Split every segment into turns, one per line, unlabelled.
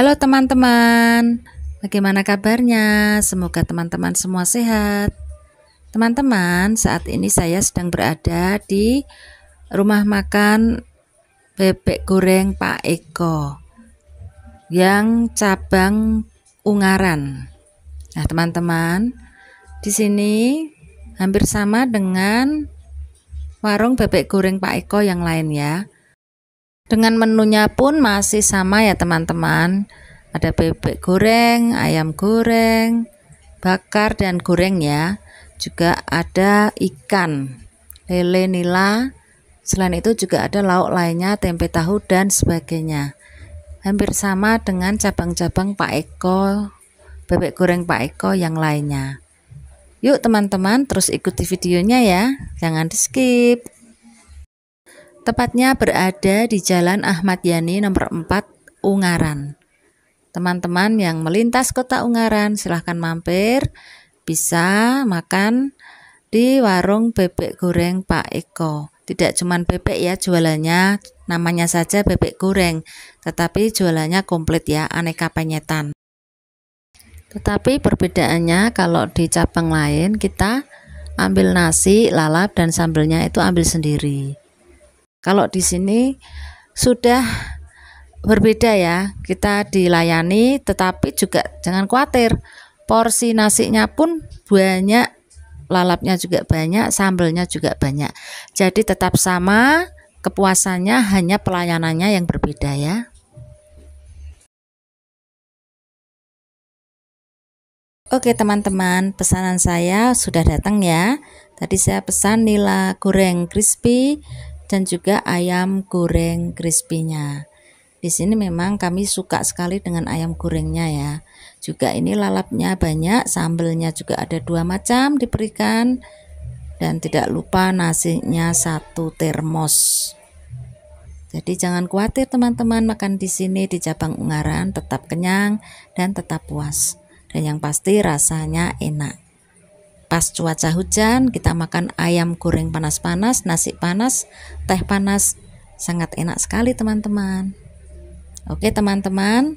Halo teman-teman, bagaimana kabarnya? Semoga teman-teman semua sehat. Teman-teman, saat ini saya sedang berada di rumah makan bebek goreng Pak Eko yang cabang Ungaran. Nah, teman-teman, di sini hampir sama dengan warung bebek goreng Pak Eko yang lain ya. Dengan menunya pun masih sama ya teman-teman. Ada bebek goreng, ayam goreng, bakar dan goreng ya. Juga ada ikan, lele nila. Selain itu juga ada lauk lainnya, tempe tahu dan sebagainya. Hampir sama dengan cabang-cabang Pak Eko, bebek goreng Pak Eko yang lainnya. Yuk teman-teman terus ikuti videonya ya, jangan di skip. Tepatnya berada di Jalan Ahmad Yani nomor 4 Ungaran. Teman-teman yang melintas kota Ungaran silahkan mampir bisa makan di warung bebek goreng Pak Eko. Tidak cuma bebek ya jualannya, namanya saja bebek goreng, tetapi jualannya komplit ya, aneka penyetan. Tetapi perbedaannya kalau di cabang lain kita ambil nasi, lalap dan sambelnya itu ambil sendiri. Kalau di sini sudah berbeda ya, kita dilayani tetapi juga jangan khawatir, porsi nasinya pun banyak, lalapnya juga banyak, sambelnya juga banyak. Jadi tetap sama, kepuasannya hanya pelayanannya yang berbeda ya. Oke teman-teman, pesanan saya sudah datang ya. Tadi saya pesan nila goreng crispy dan juga ayam goreng crispy-nya. Di sini memang kami suka sekali dengan ayam gorengnya ya. Juga ini lalapnya banyak, sambelnya juga ada dua macam diberikan dan tidak lupa nasinya satu termos. Jadi jangan khawatir teman-teman makan di sini di Cabang Ungaran tetap kenyang dan tetap puas. Dan yang pasti rasanya enak. Pas cuaca hujan, kita makan ayam goreng panas-panas, nasi panas, teh panas. Sangat enak sekali teman-teman. Oke teman-teman,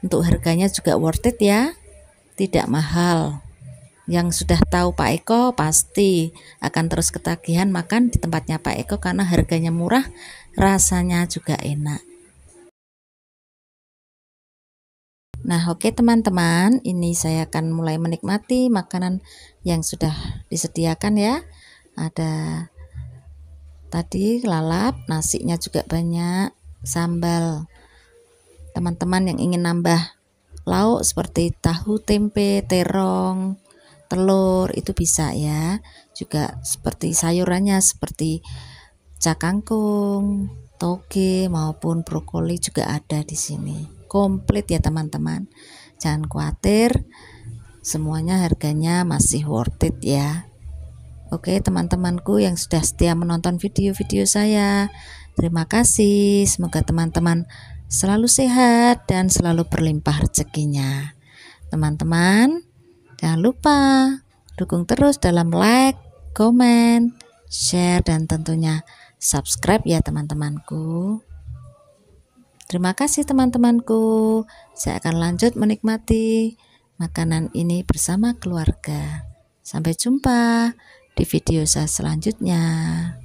untuk harganya juga worth it ya. Tidak mahal. Yang sudah tahu Pak Eko pasti akan terus ketagihan makan di tempatnya Pak Eko karena harganya murah, rasanya juga enak. Nah, oke okay, teman-teman, ini saya akan mulai menikmati makanan yang sudah disediakan ya. Ada tadi lalap, nasinya juga banyak, sambal. Teman-teman yang ingin nambah lauk seperti tahu, tempe, terong, telur itu bisa ya. Juga seperti sayurannya seperti cakangkung, toge maupun brokoli juga ada di sini komplit ya teman-teman. Jangan khawatir, semuanya harganya masih worth it ya. Oke teman-temanku yang sudah setia menonton video-video saya, terima kasih. Semoga teman-teman selalu sehat dan selalu berlimpah rezekinya. Teman-teman, jangan lupa dukung terus dalam like, komen, share, dan tentunya subscribe ya teman-temanku. Terima kasih teman-temanku. Saya akan lanjut menikmati makanan ini bersama keluarga. Sampai jumpa di video saya selanjutnya.